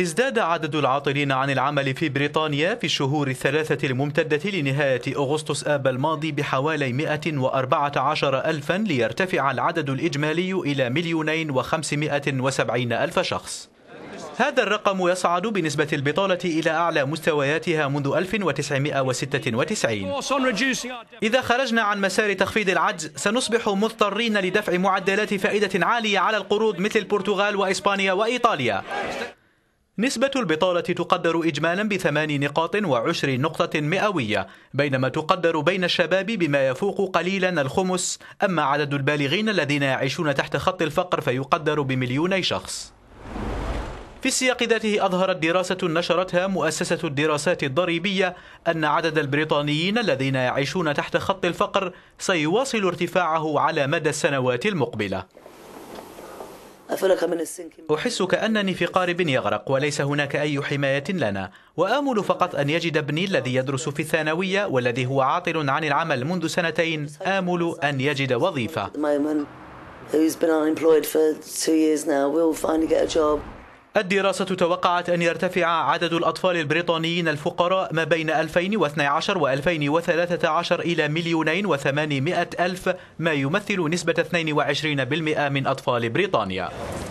ازداد عدد العاطلين عن العمل في بريطانيا في الشهور الثلاثة الممتدة لنهاية أغسطس آب الماضي بحوالي 114 ألفا ليرتفع العدد الإجمالي إلى مليونين وخمسمائة وسبعين ألف شخص هذا الرقم يصعد بنسبة البطالة إلى أعلى مستوياتها منذ 1996 إذا خرجنا عن مسار تخفيض العجز سنصبح مضطرين لدفع معدلات فائدة عالية على القروض مثل البرتغال وإسبانيا وإيطاليا نسبة البطالة تقدر إجمالا بثمان نقاط وعشر نقطة مئوية بينما تقدر بين الشباب بما يفوق قليلا الخمس أما عدد البالغين الذين يعيشون تحت خط الفقر فيقدر بمليوني شخص في السياق ذاته أظهرت دراسة نشرتها مؤسسة الدراسات الضريبية أن عدد البريطانيين الذين يعيشون تحت خط الفقر سيواصل ارتفاعه على مدى السنوات المقبلة أحس كأنني في قارب يغرق وليس هناك أي حماية لنا وآمل فقط أن يجد ابني الذي يدرس في الثانوية والذي هو عاطل عن العمل منذ سنتين آمل أن يجد وظيفة الدراسة توقعت أن يرتفع عدد الأطفال البريطانيين الفقراء ما بين 2012 و 2013 إلى مليونين وثمانمائة ألف ما يمثل نسبة 22% من أطفال بريطانيا